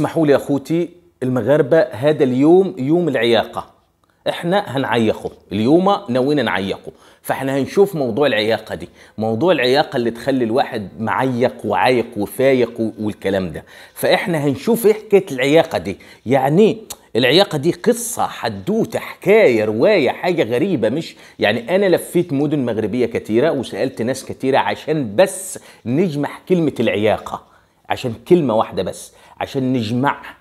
اسمحوا لي يا اخوتي المغاربه هذا اليوم يوم العياقه احنا هنعيقه اليوم ناويين نعيقه فاحنا هنشوف موضوع العياقه دي موضوع العياقه اللي تخلي الواحد معيق وعايق وفايق والكلام ده فاحنا هنشوف ايه حكايه العياقه دي يعني العياقه دي قصه حدوته حكايه روايه حاجه غريبه مش يعني انا لفيت مدن مغربيه كتيره وسالت ناس كتيره عشان بس نجمع كلمه العياقه عشان كلمه واحده بس عشان نجمعها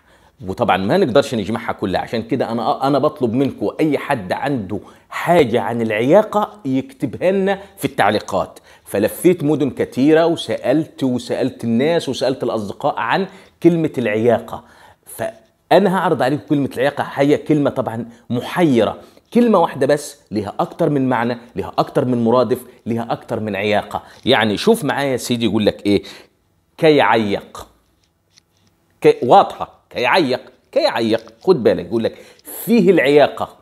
وطبعا ما نقدرش نجمعها كلها عشان كده انا انا بطلب منكم اي حد عنده حاجه عن العياقه يكتبها لنا في التعليقات فلفيت مدن كثيره وسالت وسالت الناس وسالت الاصدقاء عن كلمه العياقه فانا هعرض عليكم كلمه العياقه هي كلمه طبعا محيره كلمة واحدة بس لها أكتر من معنى لها أكتر من مرادف لها أكتر من عياقة يعني شوف معايا سيدي يقول لك إيه كيعيق كي واضحه كيعيق كيعيق خد بالك يقول لك فيه العياقه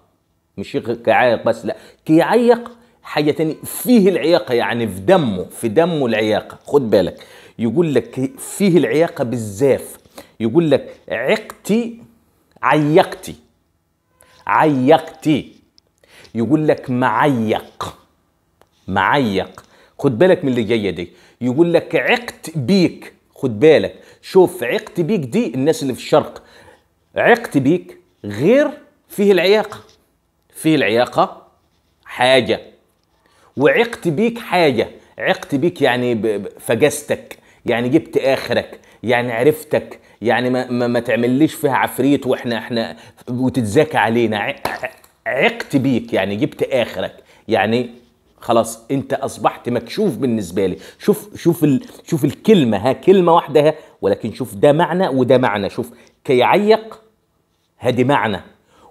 مش كيعيق بس لا كيعيق حاجه تاني فيه العياقه يعني في دمه في دمه العياقه خد بالك يقول لك فيه العياقه بالزاف يقول لك عقتي عيقتي عيقتي يقول لك معيق معيق خد بالك من اللي جايه دي يقول لك عقت بيك خد بالك شوف عقت بيك دي الناس اللي في الشرق عقت بيك غير فيه العياقة فيه العياقة حاجة وعقت بيك حاجة عقت بيك يعني فجستك يعني جبت آخرك يعني عرفتك يعني ما, ما, ما تعمليش فيها عفريت واحنا احنا وتتزكى علينا عقت بيك يعني جبت آخرك يعني خلاص انت اصبحت مكشوف بالنسبه لي شوف شوف ال... شوف الكلمه ها كلمه واحده ها ولكن شوف ده معنى وده معنى شوف كيعيق هدي معنى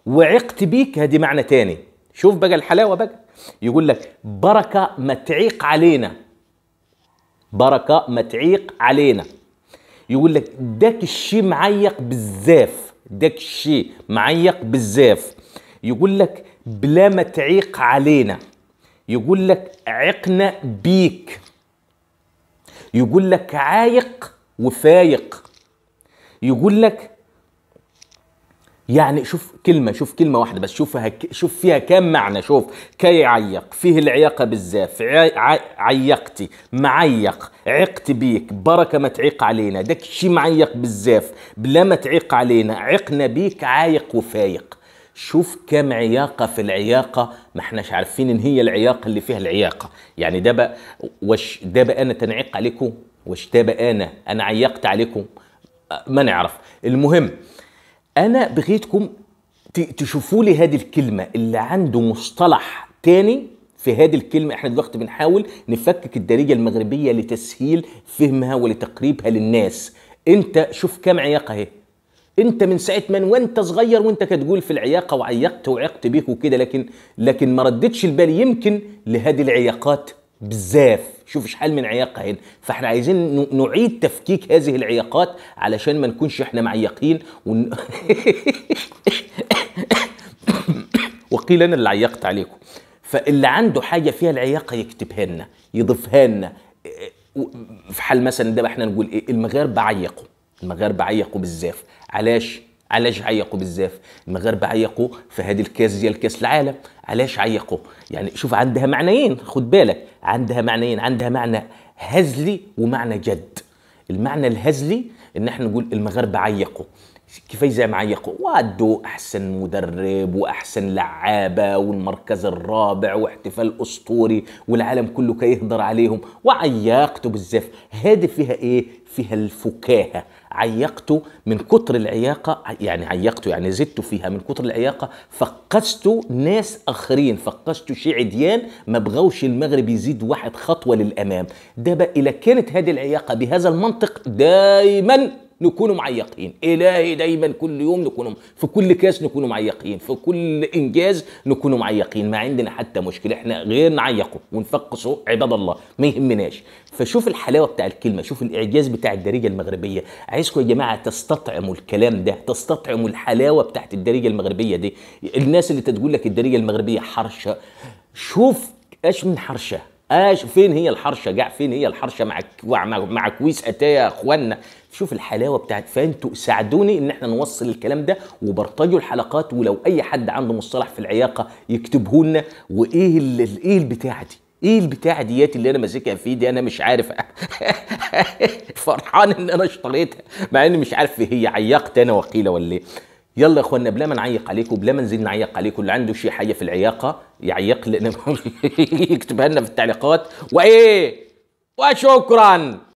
وعقت بيك هدي معنى تاني شوف بقى الحلاوه بقى يقول لك بركه ما تعيق علينا بركه ما تعيق علينا يقول لك داك الشيء معيق بالزاف داك الشيء معيق بالزاف يقول لك بلا ما تعيق علينا يقول لك عقنا بيك يقول لك عايق وفايق يقول لك يعني شوف كلمة شوف كلمة واحدة بس شوفها شوف فيها كام معنى شوف كي عيق فيه العياقة بالزاف عيقتي معيق عقت بيك بركة ما تعيق علينا داك شي معيق بالزاف بلا ما تعيق علينا عقنا بيك عايق وفايق شوف كم عياقه في العياقه ما احناش عارفين ان هي العياقه اللي فيها العياقه يعني ده بقى وش ده بقى انا تنعيق عليكم وش ده بقى انا انا عيقت عليكم ما نعرف المهم انا بغيتكم تشوفوا لي هذه الكلمه اللي عنده مصطلح تاني في هذه الكلمة احنا دلوقتي بنحاول نفكك الدارجة المغربية لتسهيل فهمها ولتقريبها للناس انت شوف كم عياقة اهي انت من ساعه ما وانت صغير وانت كتقول في العياقه وعيقت وعقت بيك وكده لكن لكن ما ردتش البال يمكن لهذه العياقات بزاف شوف شحال من عياقه هنا فاحنا عايزين نعيد تفكيك هذه العياقات علشان ما نكونش احنا معيقين ون... وقيل انا اللي عيقت عليكم فاللي عنده حاجه فيها العياقه يكتبها لنا يضيفها لنا إيه، في حال مثلا ده احنا نقول ايه المغاربه عيقوا المغاربه عيقوا بزاف علاش علاش عيقوا بزاف المغاربه عيقوا في هذه الكاس ديال كاس العالم علاش عيقوا يعني شوف عندها معنيين خد بالك عندها معنيين عندها معنى هزلي ومعنى جد المعنى الهزلي ان احنا نقول المغاربه عيقوا كيفاش زعما يقول وادو احسن مدرب واحسن لعابه والمركز الرابع واحتفال اسطوري والعالم كله كيهضر عليهم وعياقته بزاف هذه فيها ايه فيها الفكاهه عيقته من كتر العياقه يعني عيقته يعني زدت فيها من كتر العياقه فقست ناس اخرين فقست شي عديان ما بغوش المغرب يزيد واحد خطوه للامام ده بقى اذا كانت هذه العياقه بهذا المنطق دائما نكونوا معيقين إلهي دايما كل يوم نكونوا في كل كاس نكونوا معيقين في كل إنجاز نكونوا معيقين ما عندنا حتى مشكلة إحنا غير نعيقه ونفقصه عباد الله ما يهمناش فشوف الحلاوة بتاع الكلمة شوف الإعجاز بتاع الدارجة المغربية عايزكم يا جماعة تستطعموا الكلام ده تستطعموا الحلاوة بتاعت الدارجة المغربية دي الناس اللي تقول لك الدارجة المغربية حرشة شوف ايش من حرشه اش فين هي الحرشه جاع فين هي الحرشه مع مع كويس اتايا يا اخوانا شوف الحلاوه بتاعت فانتوا ساعدوني ان احنا نوصل الكلام ده وبرتجوا الحلقات ولو اي حد عنده مصطلح في العياقه يكتبه لنا وايه ايه البتاعه دي ايه البتاعه ديات اللي انا ماسكها في دي انا مش عارف فرحان ان انا اشتريتها مع اني مش عارف هي عيقت انا وقيله ولا ايه يلا يا اخوانا بلا ما نعيق عليكم بلا ما نزيد نعيق عليكم اللي عنده شي حاجه في العياقه يعيق لنا يكتبها لنا في التعليقات وايه وشكرا